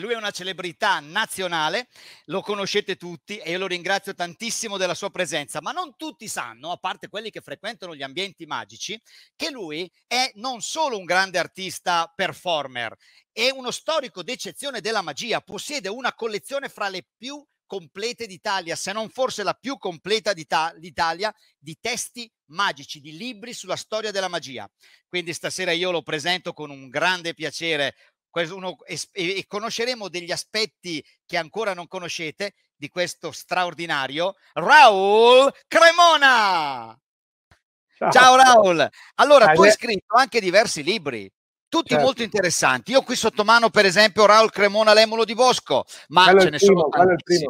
Lui è una celebrità nazionale, lo conoscete tutti e io lo ringrazio tantissimo della sua presenza, ma non tutti sanno, a parte quelli che frequentano gli ambienti magici, che lui è non solo un grande artista performer, è uno storico d'eccezione della magia, possiede una collezione fra le più complete d'Italia, se non forse la più completa d'Italia, di testi magici, di libri sulla storia della magia. Quindi stasera io lo presento con un grande piacere uno, e, e conosceremo degli aspetti che ancora non conoscete di questo straordinario Raul Cremona. Ciao, Ciao Raul. Allora, tu hai scritto anche diversi libri tutti certo. molto interessanti. Io qui sotto mano, per esempio, Raul Cremona Lemulo di Bosco, ma quello ce ne primo, sono tanti.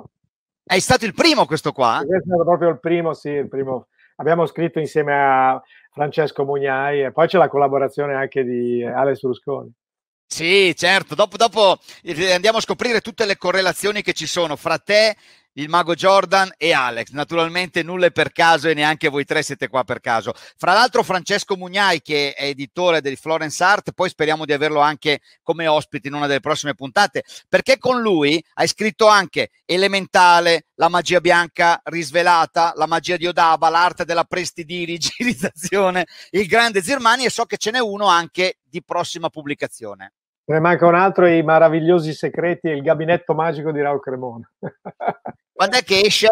È, è, stato il primo questo qua? È stato proprio il primo, sì, il primo. Abbiamo scritto insieme a Francesco Mugnai e poi c'è la collaborazione anche di Alex Rusconi. Sì, certo, dopo, dopo eh, andiamo a scoprire tutte le correlazioni che ci sono fra te, il mago Jordan e Alex. Naturalmente nulla è per caso e neanche voi tre siete qua per caso. Fra l'altro Francesco Mugnai che è editore del Florence Art, poi speriamo di averlo anche come ospite in una delle prossime puntate, perché con lui hai scritto anche Elementale, La magia bianca risvelata, La magia di Odaba, l'arte della prestidigitazione, Il grande Zirmani e so che ce n'è uno anche di prossima pubblicazione. Ne manca un altro, i meravigliosi segreti e il gabinetto magico di Raul Cremona. Quando è che esce?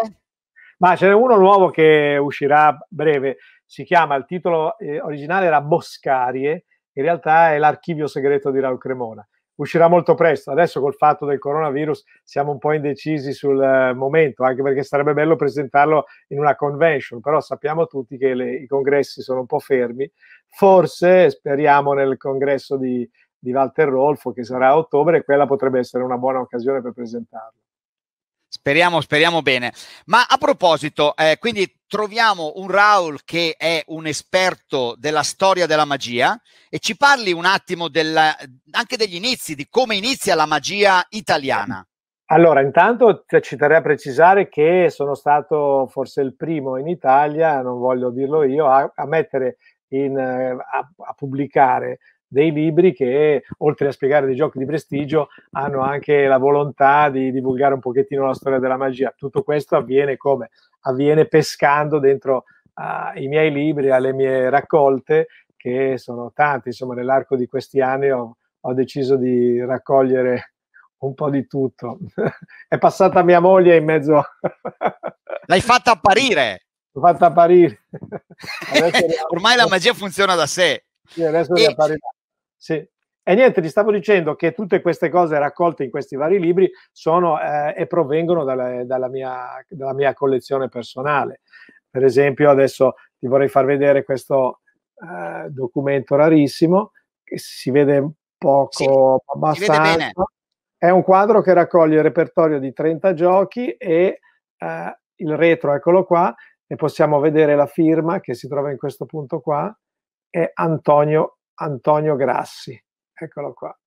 Ma ce n'è uno nuovo che uscirà breve, si chiama, il titolo eh, originale era Boscarie, in realtà è l'archivio segreto di Raul Cremona. Uscirà molto presto, adesso col fatto del coronavirus siamo un po' indecisi sul eh, momento, anche perché sarebbe bello presentarlo in una convention, però sappiamo tutti che le, i congressi sono un po' fermi, forse speriamo nel congresso di, di Walter Rolfo che sarà a ottobre e quella potrebbe essere una buona occasione per presentarlo. Speriamo, speriamo bene. Ma a proposito, eh, quindi troviamo un Raul che è un esperto della storia della magia e ci parli un attimo della, anche degli inizi, di come inizia la magia italiana. Allora, intanto ci terrei a precisare che sono stato forse il primo in Italia, non voglio dirlo io, a, a mettere in, eh, a, a pubblicare dei libri che, oltre a spiegare dei giochi di prestigio, hanno anche la volontà di divulgare un pochettino la storia della magia. Tutto questo avviene come? Avviene pescando dentro uh, i miei libri, alle mie raccolte, che sono tante, Insomma, nell'arco di questi anni ho, ho deciso di raccogliere un po' di tutto. È passata mia moglie in mezzo. L'hai fatta apparire! L'ho fatta apparire. Ormai la magia funziona da sé. Sì, adesso e... riapparirà. Sì. E niente, ti stavo dicendo che tutte queste cose raccolte in questi vari libri sono eh, e provengono dalla, dalla, mia, dalla, mia, collezione personale. Per esempio, adesso ti vorrei far vedere questo eh, documento rarissimo che si vede poco sì, abbastanza. È un quadro che raccoglie il repertorio di 30 giochi e eh, il retro, eccolo qua, e possiamo vedere la firma che si trova in questo punto qua, è Antonio Antonio Grassi. Eccolo qua.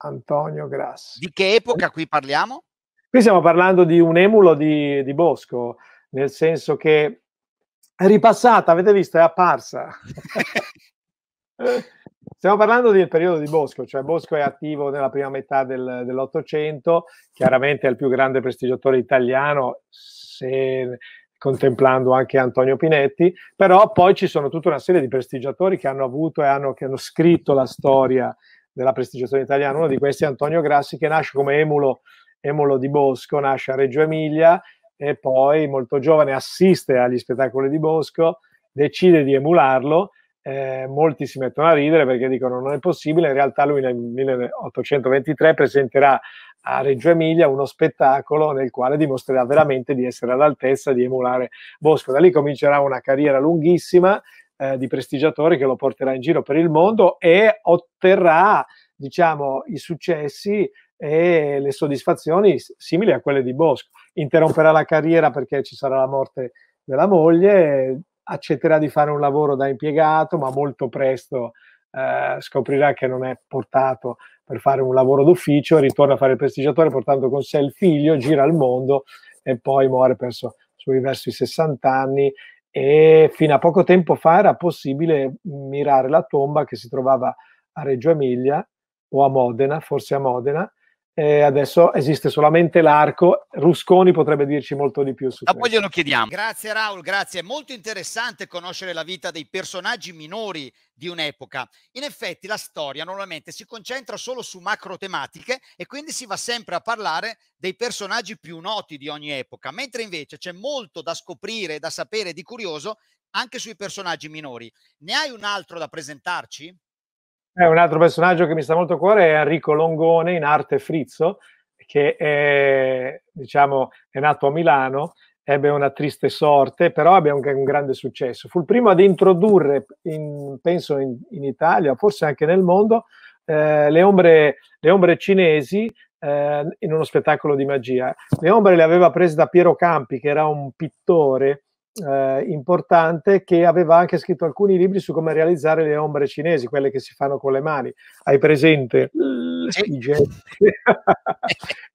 Antonio Grassi. Di che epoca qui parliamo? Qui stiamo parlando di un emulo di, di Bosco, nel senso che è ripassata, avete visto, è apparsa. Stiamo parlando del periodo di Bosco, cioè Bosco è attivo nella prima metà del, dell'Ottocento, chiaramente è il più grande prestigiatore italiano, se contemplando anche Antonio Pinetti, però poi ci sono tutta una serie di prestigiatori che hanno avuto e hanno, che hanno scritto la storia della prestigiazione italiana. Uno di questi è Antonio Grassi, che nasce come emulo, emulo di Bosco, nasce a Reggio Emilia e poi molto giovane assiste agli spettacoli di Bosco, decide di emularlo eh, molti si mettono a ridere perché dicono non è possibile, in realtà lui nel 1823 presenterà a Reggio Emilia uno spettacolo nel quale dimostrerà veramente di essere all'altezza di emulare Bosco. Da lì comincerà una carriera lunghissima eh, di prestigiatore che lo porterà in giro per il mondo e otterrà diciamo, i successi e le soddisfazioni simili a quelle di Bosco. Interromperà la carriera perché ci sarà la morte della moglie, accetterà di fare un lavoro da impiegato, ma molto presto eh, scoprirà che non è portato per fare un lavoro d'ufficio, ritorna a fare il prestigiatore portando con sé il figlio, gira il mondo e poi muore verso, sui verso i 60 anni e fino a poco tempo fa era possibile mirare la tomba che si trovava a Reggio Emilia o a Modena, forse a Modena, eh, adesso esiste solamente l'arco. Rusconi potrebbe dirci molto di più su Ma questo. glielo chiediamo. Grazie Raul, grazie. È molto interessante conoscere la vita dei personaggi minori di un'epoca. In effetti la storia normalmente si concentra solo su macro tematiche e quindi si va sempre a parlare dei personaggi più noti di ogni epoca, mentre invece c'è molto da scoprire da sapere di curioso anche sui personaggi minori. Ne hai un altro da presentarci? Eh, un altro personaggio che mi sta molto a cuore è Enrico Longone, in arte Frizzo, che è, diciamo, è nato a Milano, ebbe una triste sorte, però ebbe anche un grande successo. Fu il primo ad introdurre, in, penso in, in, Italia, forse anche nel mondo, eh, le, ombre, le, ombre, cinesi eh, in uno spettacolo di magia. Le ombre le aveva prese da Piero Campi, che era un pittore eh, importante che aveva anche scritto alcuni libri su come realizzare le ombre cinesi, quelle che si fanno con le mani. Hai presente mm, sì.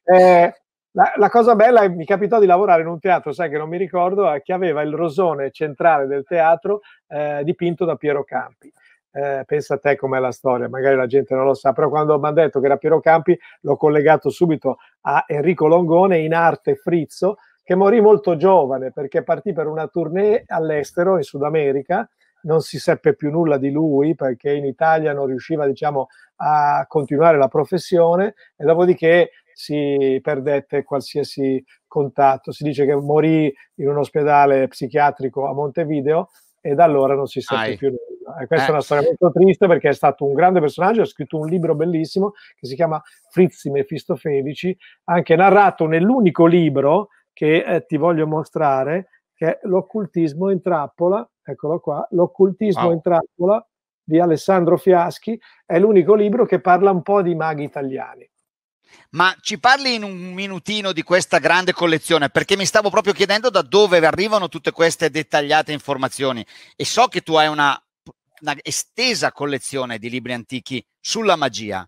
eh, la, la, cosa bella, mi capitò di lavorare in un teatro, sai che non mi ricordo, è eh, che aveva il rosone centrale del teatro eh, dipinto da Piero Campi. Eh, pensa a te com'è la storia, magari la gente non lo sa, però quando mi hanno detto che era Piero Campi l'ho collegato subito a Enrico Longone in arte frizzo, che morì molto giovane perché partì per una tournée all'estero, in Sud America, non si seppe più nulla di lui perché in Italia non riusciva diciamo, a continuare la professione e dopodiché si perdette qualsiasi contatto. Si dice che morì in un ospedale psichiatrico a Montevideo e da allora non si seppe Ai. più nulla. E questa eh. è una eh. storia molto triste perché è stato un grande personaggio, ha scritto un libro bellissimo che si chiama Frizzi Mefistofelici, anche narrato nell'unico libro che eh, ti voglio mostrare, che è l'occultismo in trappola, eccolo qua, l'occultismo wow. in trappola di Alessandro Fiaschi, è l'unico libro che parla un po' di maghi italiani. Ma ci parli in un minutino di questa grande collezione, perché mi stavo proprio chiedendo da dove arrivano tutte queste dettagliate informazioni e so che tu hai una, una estesa collezione di libri antichi sulla magia.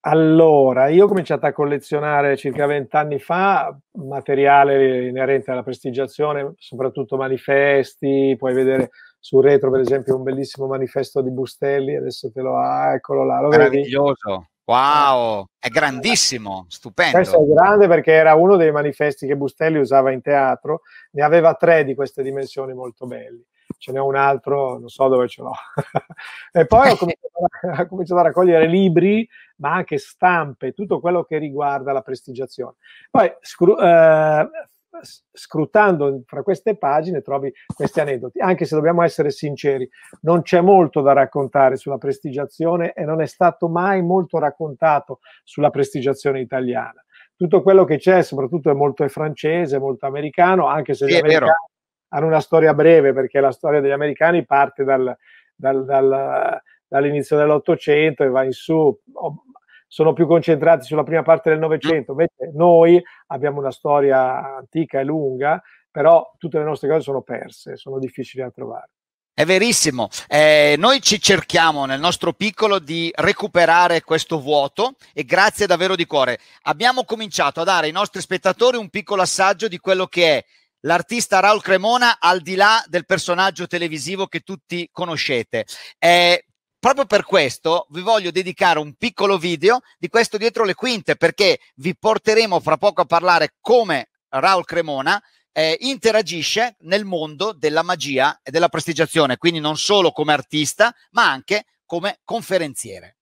Allora, io ho cominciato a collezionare circa vent'anni fa materiale inerente alla prestigiazione, soprattutto manifesti, puoi vedere su retro per esempio un bellissimo manifesto di Bustelli, adesso te lo ha, ah, eccolo là, lo Meraviglioso. Vedi? Wow, è grandissimo, stupendo. Questo è grande perché era uno dei manifesti che Bustelli usava in teatro, ne aveva tre di queste dimensioni molto belli ce n'è un altro, non so dove ce l'ho. e poi ho cominciato, a, ho cominciato, a raccogliere libri ma anche stampe, tutto quello che riguarda la prestigiazione. Poi scru- eh, scrutando fra queste pagine trovi questi aneddoti, anche se dobbiamo essere sinceri, non c'è molto da raccontare sulla prestigiazione e non è stato mai molto raccontato sulla prestigiazione italiana. Tutto quello che c'è soprattutto è molto francese, molto americano, anche se sì, gli americani hanno una storia breve perché la storia degli americani parte dal, dal, dal dall'inizio dell'Ottocento e va in su, sono più concentrati sulla prima parte del Novecento, invece noi abbiamo una storia antica e lunga, però tutte le nostre cose sono perse, sono difficili da trovare. È verissimo, eh, noi ci cerchiamo nel nostro piccolo di recuperare questo vuoto e grazie davvero di cuore. Abbiamo cominciato a dare ai nostri spettatori un piccolo assaggio di quello che è l'artista Raul Cremona al di là del personaggio televisivo che tutti conoscete. Eh, proprio per questo vi voglio dedicare un piccolo video di questo dietro le quinte perché vi porteremo fra poco a parlare come Raul Cremona eh, interagisce nel mondo della magia e della prestigiazione, quindi non solo come artista ma anche come conferenziere.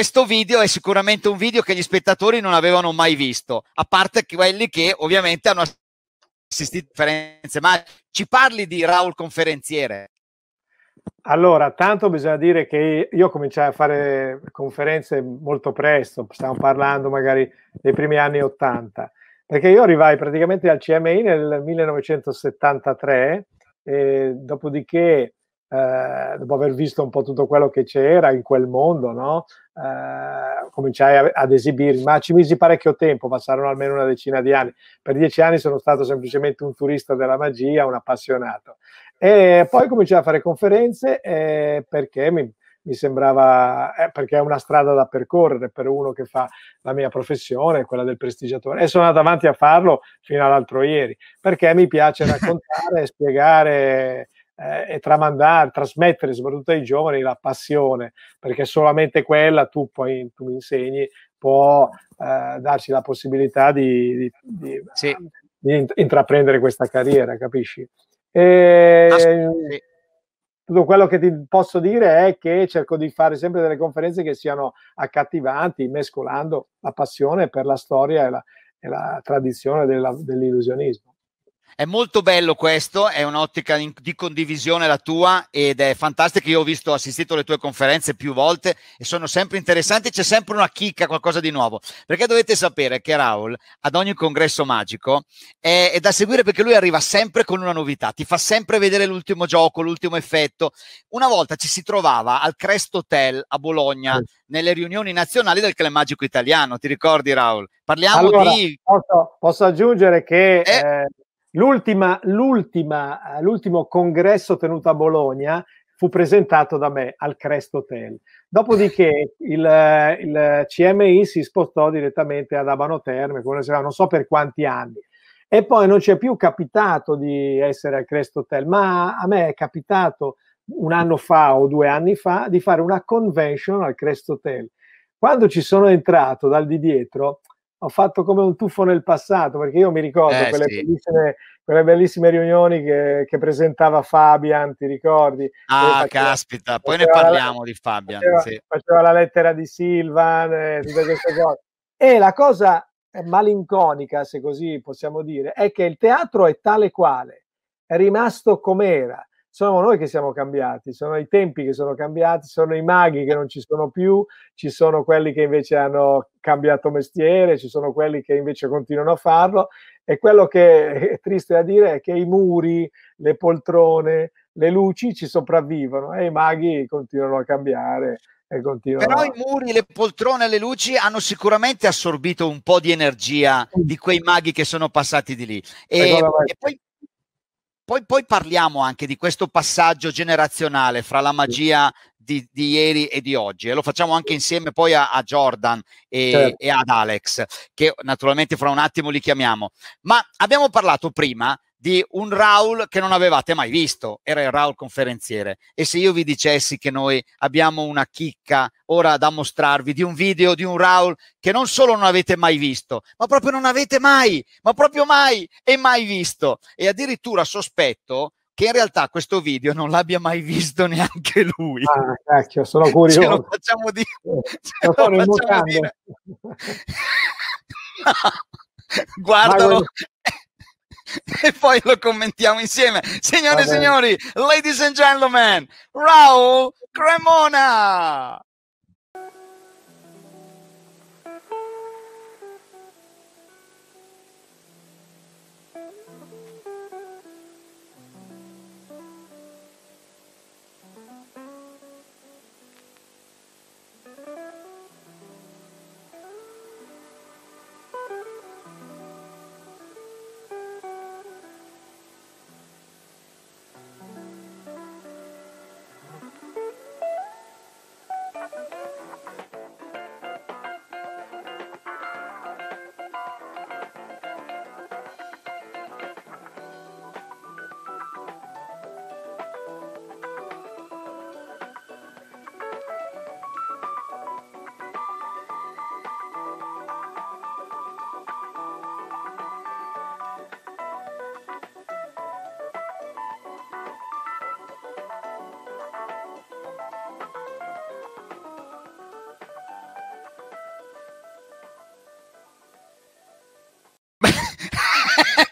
questo video è sicuramente un video che gli spettatori non avevano mai visto, a parte quelli che ovviamente hanno assistito a conferenze. Ma ci parli di Raul Conferenziere? Allora, tanto bisogna dire che io cominciai a fare conferenze molto presto, stiamo parlando magari dei primi anni 80, perché io arrivai praticamente al CMI nel 1973, dopodiché eh, dopo aver visto un po' tutto quello che c'era in quel mondo, no? eh, cominciai ad esibirmi, ma ci misi parecchio tempo, passarono almeno una decina di anni. Per dieci anni sono stato semplicemente un turista della magia, un appassionato. E poi cominciai a fare conferenze eh, perché mi, mi sembrava eh, perché è una strada da percorrere per uno che fa la mia professione, quella del prestigiatore. E sono andato avanti a farlo fino all'altro ieri, perché mi piace raccontare e spiegare eh, e tramandare, trasmettere soprattutto ai giovani la passione, perché solamente quella, tu poi tu mi insegni, può eh, darci la possibilità di, di, di, sì. di, intraprendere questa carriera, capisci? E, Tutto quello che ti posso dire è che cerco di fare sempre delle conferenze che siano accattivanti, mescolando la passione per la storia e la, e la tradizione della, dell'illusionismo. È molto bello questo, è un'ottica di condivisione la tua ed è fantastico. Io ho visto, ho assistito alle tue conferenze più volte e sono sempre interessanti, c'è sempre una chicca, qualcosa di nuovo. Perché dovete sapere che Raul ad ogni congresso magico è, è da seguire perché lui arriva sempre con una novità, ti fa sempre vedere l'ultimo gioco, l'ultimo effetto. Una volta ci si trovava al Crest Hotel a Bologna sì. nelle riunioni nazionali del Clan Magico Italiano, ti ricordi Raul? Parliamo allora, di... Posso, posso, aggiungere che... Eh, eh L'ultima, l'ultima, eh, l'ultimo congresso tenuto a Bologna fu presentato da me al Crest Hotel. Dopodiché il, eh, il CMI si spostò direttamente ad Abano Terme, come non so per quanti anni. E poi non ci è più capitato di essere al Crest Hotel, ma a me è capitato un anno fa o due anni fa di fare una convention al Crest Hotel. Quando ci sono entrato dal di dietro, ho fatto come un tuffo nel passato, perché io mi ricordo eh, quelle, sì. bellissime, quelle, bellissime, riunioni che, che, presentava Fabian, ti ricordi? Ah, faceva, caspita, poi ne parliamo la, di Fabian. Faceva, sì. faceva, la lettera di Silvan eh, tutte queste cose. E la cosa eh, malinconica, se così possiamo dire, è che il teatro è tale quale, è rimasto com'era sono noi che siamo cambiati, sono i tempi che sono cambiati, sono i maghi che non ci sono più, ci sono quelli che invece hanno cambiato mestiere, ci sono quelli che invece continuano a farlo e quello che è triste da dire è che i muri, le poltrone, le luci ci sopravvivono e i maghi continuano a cambiare. Però i muri, le poltrone, le luci hanno sicuramente assorbito un po' di energia di quei maghi che sono passati di lì. E, e poi poi, poi, parliamo anche di questo passaggio generazionale fra la magia di, di ieri e di oggi e lo facciamo anche insieme poi a, a Jordan e, certo. e ad Alex, che naturalmente fra un attimo li chiamiamo. Ma abbiamo parlato prima di un Raul che non avevate mai visto, era il Raul conferenziere. E se io vi dicessi che noi abbiamo una chicca ora da mostrarvi di un video di un Raul che non solo non avete mai visto, ma proprio non avete mai, ma proprio mai e mai visto. E addirittura sospetto che in realtà questo video non l'abbia mai visto neanche lui. Ah, cacchio, sono curioso. Ce lo eh, facciamo dire. Ce lo, facciamo dire. no guardalo, e poi lo commentiamo insieme. Signore e signori, ladies and gentlemen, Raul Cremona!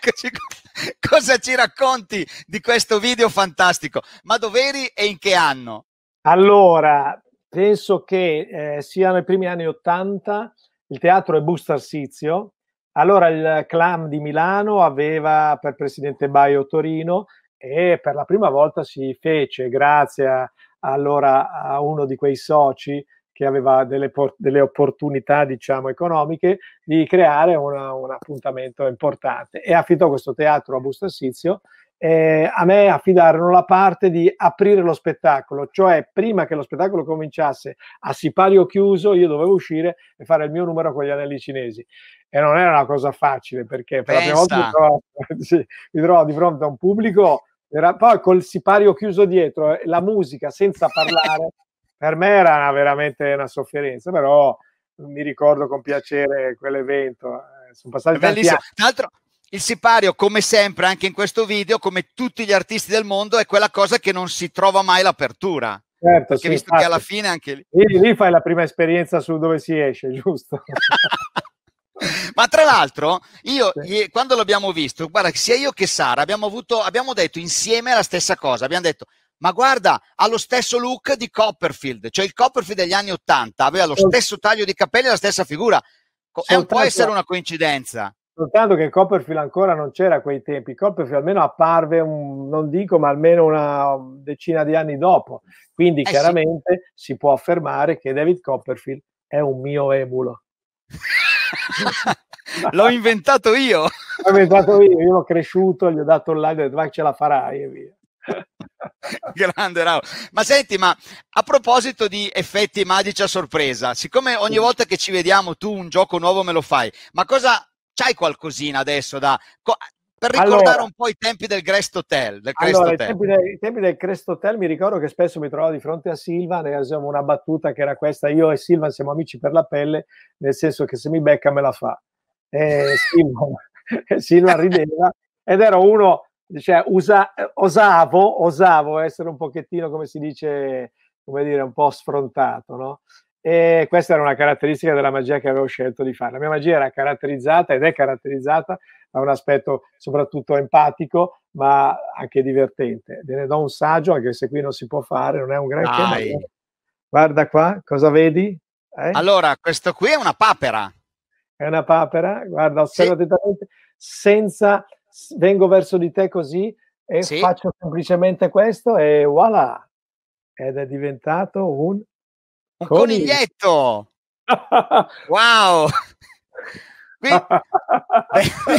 Eccoci qua. Cosa ci racconti di questo video fantastico? Ma dove eri e in che anno? Allora, penso che eh, siano i primi anni Ottanta, il teatro è Bustarsizio, allora il clam di Milano aveva per presidente Baio Torino e per la prima volta si fece, grazie a, allora, a uno di quei soci, che aveva delle, por- delle opportunità diciamo, economiche di creare una, un appuntamento importante e affidò questo teatro a Busto Assizio eh, a me affidarono la parte di aprire lo spettacolo, cioè prima che lo spettacolo cominciasse a sipario chiuso, io dovevo uscire e fare il mio numero con gli anelli cinesi. E non era una cosa facile perché per Pensa. la prima volta trovavo, sì, mi trovo di fronte a un pubblico, era, poi col sipario chiuso dietro, eh, la musica senza parlare per me era veramente una sofferenza, però mi ricordo con piacere quell'evento. Eh, Sono passati tanti anni. Tra l'altro, il sipario, come sempre, anche in questo video, come tutti gli artisti del mondo, è quella cosa che non si trova mai l'apertura. Certo, perché sì, visto infatti. che alla fine anche lì... lì... lì fai la prima esperienza su dove si esce, giusto? Ma tra l'altro, io sì. quando l'abbiamo visto, guarda, sia io che Sara abbiamo, avuto, abbiamo detto insieme la stessa cosa. Abbiamo detto, ma guarda, ha lo stesso look di Copperfield, cioè il Copperfield degli anni 80 aveva lo stesso taglio di capelli e la stessa figura. Soltanto, può essere eh. una coincidenza. Soltanto che Copperfield ancora non c'era a quei tempi, Copperfield almeno apparve, un, non dico, ma almeno una decina di anni dopo. Quindi eh chiaramente sì. si può affermare che David Copperfield è un mio emulo. L'ho inventato io. L'ho inventato io, io l'ho cresciuto, gli ho dato il like, ho detto vai ce la farai e via. Grande Rao. Ma senti, ma a proposito di effetti magici a sorpresa, siccome ogni volta che ci vediamo tu un gioco nuovo me lo fai, ma cosa c'hai qualcosina adesso da co- per ricordare allora, un po' i tempi del Crest Hotel. Del Crest allora, Hotel. I, tempi del, I tempi del Crest Hotel mi ricordo che spesso mi trovavo di fronte a Silvan e avevamo una battuta che era questa, io e Silvan siamo amici per la pelle, nel senso che se mi becca me la fa. E Silvan, Silvan rideva ed era uno cioè, usa, eh, osavo, osavo essere un pochettino, come si dice, come dire, un po' sfrontato, no? E questa era una caratteristica della magia che avevo scelto di fare. La mia magia era caratterizzata ed è caratterizzata da un aspetto soprattutto empatico, ma anche divertente. Ve ne do un saggio, anche se qui non si può fare, non è un granché. Ma... Eh. Guarda qua, cosa vedi? Eh? Allora, questo qui è una papera. È una papera, guarda, osserva sì. attentamente, senza vengo verso di te così e sì. faccio semplicemente questo e voilà. Ed è diventato un, un coniglietto. wow! Quindi,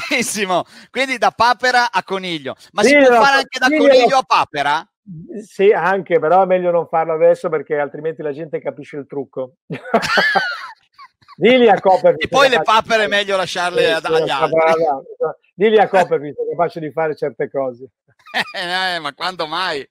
benissimo. Quindi da papera a coniglio. Ma sì, si può no, fare anche da sì, coniglio a papera? Sì, anche, però è meglio non farlo adesso perché altrimenti la gente capisce il trucco. Lì a coperti. E poi le papere è meglio lasciarle sì, ad, agli altri. Dilli a Coppermi che è capace di fare certe cose. Eh, ma quando mai?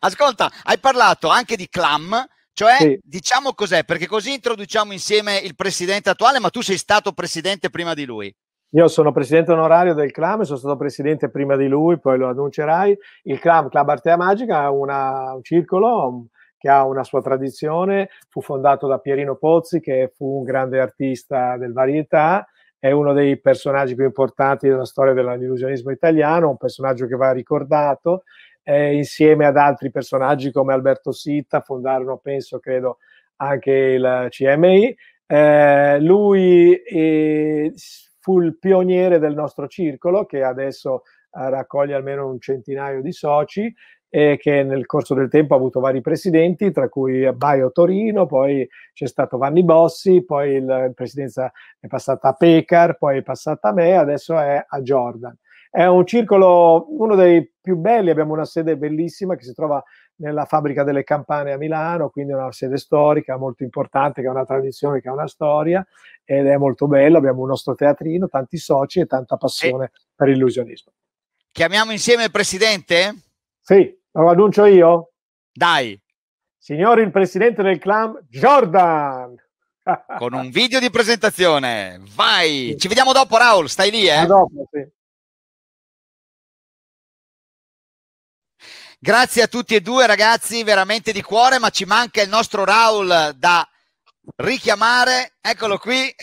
Ascolta, hai parlato anche di clam, cioè sì. diciamo cos'è, perché così introduciamo insieme il presidente attuale, ma tu sei stato presidente prima di lui. Io sono presidente onorario del CLAM, sono stato presidente prima di lui, poi lo annuncerai. Il CLAM, Club Artea Magica, è un circolo mm, che ha una sua tradizione, fu fondato da Pierino Pozzi, che fu un grande artista del varietà, è uno dei personaggi più importanti della storia dell'illusionismo italiano, un personaggio che va ricordato, eh, insieme ad altri personaggi come Alberto Sitta, fondarono, penso, credo, anche il CMI. Eh, lui eh, fu il pioniere del nostro circolo, che adesso raccoglie almeno un centinaio di soci eh, che nel corso del tempo ha avuto vari presidenti, tra cui Baio Torino, poi c'è stato Vanni Bossi, poi la presidenza è passata a Pecar, poi è passata a me, adesso è a Jordan. È un circolo, uno dei più belli, abbiamo una sede bellissima che si trova nella fabbrica delle campane a Milano, quindi è una sede storica molto importante, che ha una tradizione, che ha una storia ed è molto bello, abbiamo un nostro teatrino, tanti soci e tanta passione e... per l'illusionismo. Chiamiamo insieme il presidente? Sì. Lo annuncio io? Dai. Signori, il presidente del clan, Jordan. Con un video di presentazione. Vai. Sì. Ci vediamo dopo, Raul. Stai lì, eh? Dopo, sì. Grazie a tutti e due, ragazzi, veramente di cuore, ma ci manca il nostro Raul da richiamare. Eccolo qui.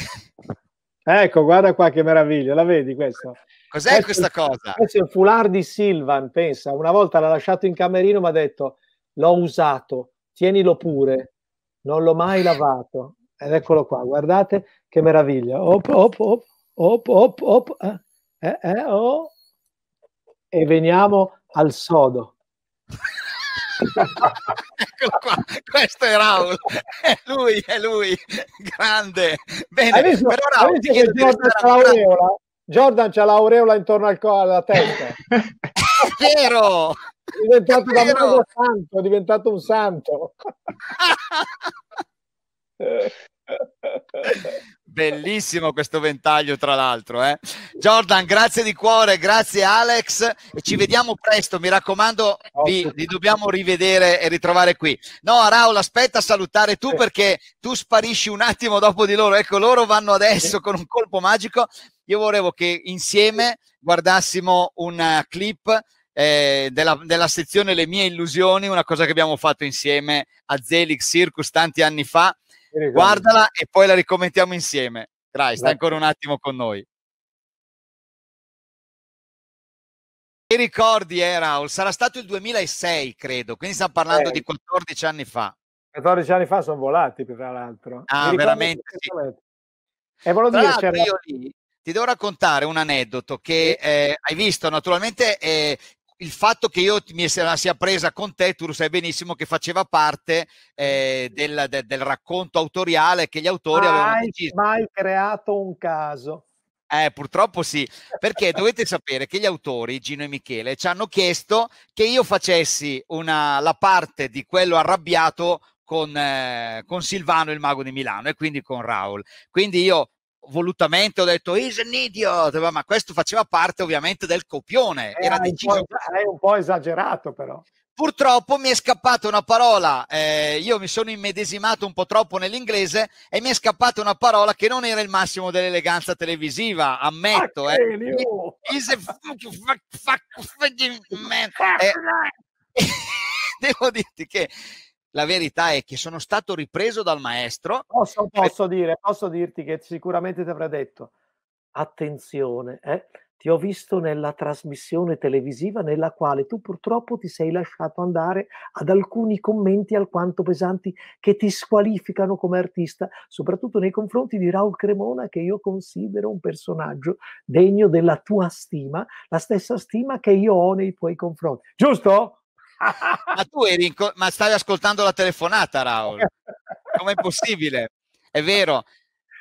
Ecco, guarda qua che meraviglia, la vedi questo? Cos'è questo, questa cosa? Questo è un Fulardi Silvan, pensa, una volta l'ha lasciato in camerino mi ha detto l'ho usato, tienilo pure, non l'ho mai lavato. Ed eccolo qua, guardate che meraviglia. Op, op, op, op, op, op. Eh, eh, eh oh. E veniamo al sodo. Eccolo qua, questo è Raul, è lui, è lui, grande. Bene, però Raul, ti chiedo di restare ancora... Jordan c'ha l'aureola intorno al co- alla testa. è vero! È diventato, è vero. Santo, è diventato un santo. Bellissimo questo ventaglio, tra l'altro. Eh? Jordan, grazie di cuore, grazie Alex. E ci vediamo presto. Mi raccomando, vi, vi dobbiamo rivedere e ritrovare qui. No, Raul, aspetta a salutare tu perché tu sparisci un attimo dopo di loro. Ecco, loro vanno adesso con un colpo magico io volevo che insieme guardassimo una eh, clip eh, della, della, sezione Le mie illusioni, una cosa che abbiamo fatto insieme a Zelix Circus tanti anni fa. Guardala e poi la ricommentiamo insieme. Dai, sta ancora un attimo con noi. Che ricordi, eh, Raul? Sarà stato il 2006, credo, quindi stiamo parlando eh. di 14 anni fa. 14 anni fa sono volati, tra l'altro. Ah, veramente. Sì. E volevo dire, c'era... Io ti devo raccontare un aneddoto che eh, hai visto naturalmente eh, il fatto che io mi sia presa con te, tu lo sai benissimo che faceva parte eh, del, de, del, racconto autoriale che gli autori mai, avevano deciso. mai creato un caso. Eh, purtroppo sì, perché dovete sapere che gli autori, Gino e Michele, ci hanno chiesto che io facessi una, la parte di quello arrabbiato con, eh, con, Silvano il mago di Milano e quindi con Raul. Quindi io volutamente ho detto is an idiot ma questo faceva parte ovviamente del copione eh, era deciso è un po' esagerato però purtroppo mi è scappata una parola eh, io mi sono immedesimato un po' troppo nell'inglese e mi è scappata una parola che non era il massimo dell'eleganza televisiva ammetto eh. eh, devo dirti che la verità è che sono stato ripreso dal maestro. Posso, cioè posso, dire, posso dirti che sicuramente ti avrei detto, attenzione, eh, ti ho visto nella trasmissione televisiva nella quale tu purtroppo ti sei lasciato andare ad alcuni commenti alquanto pesanti che ti squalificano come artista, soprattutto nei confronti di Raul Cremona che io considero un personaggio degno della tua stima, la stessa stima che io ho nei tuoi confronti. Giusto? ma tu eri in co- ma stavi ascoltando la telefonata, Raul. Com'è possibile? È vero.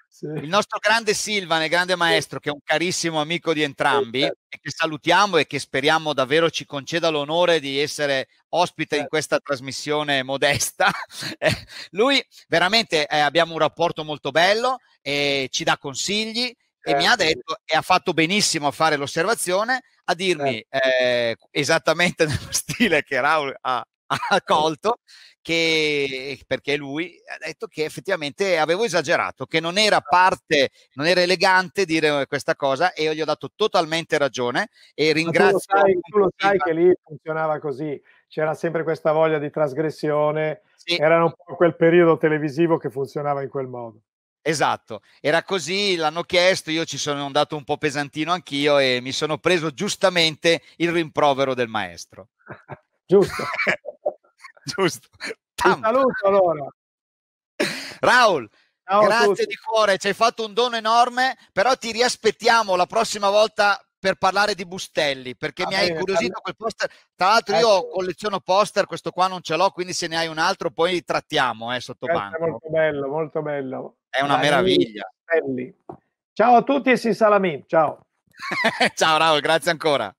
Sì. Il nostro grande Silvan, il grande maestro, che è un carissimo amico di entrambi, sì. Certo. e che salutiamo e che speriamo davvero ci conceda l'onore di essere ospite in certo. questa trasmissione modesta. Eh, lui veramente eh, abbiamo un rapporto molto bello, e ci dà consigli e mi ha certo, detto e ha fatto benissimo a fare l'osservazione a dirmi certo. eh. esattamente nello stile che Raul ha, ha colto che, perché lui ha detto che effettivamente avevo esagerato che non era certo. parte non era elegante dire eh, questa cosa e io gli ho dato totalmente ragione e ringrazio tu lo, sai, tu lo sai, che lì funzionava così c'era sempre questa voglia di trasgressione sì. era un po' quel periodo televisivo che funzionava in quel modo Esatto, era così, l'hanno chiesto, io ci sono andato un po' pesantino anch'io e mi sono preso giustamente il rimprovero del maestro. Giusto. Giusto. Un Saluto allora. Raul, Ciao grazie di cuore, ci hai fatto un dono enorme, però ti riaspettiamo la prossima volta per parlare di Bustelli perché ah, mi hai incuriosito quel poster. Tra l'altro, ecco. io colleziono poster, questo qua non ce l'ho, quindi se ne hai un altro, poi li trattiamo eh, sotto banco. Molto bello, molto bello. È una Dai, meraviglia. Bustelli. Ciao a tutti e si salamì. Ciao. ciao Raul, grazie ancora.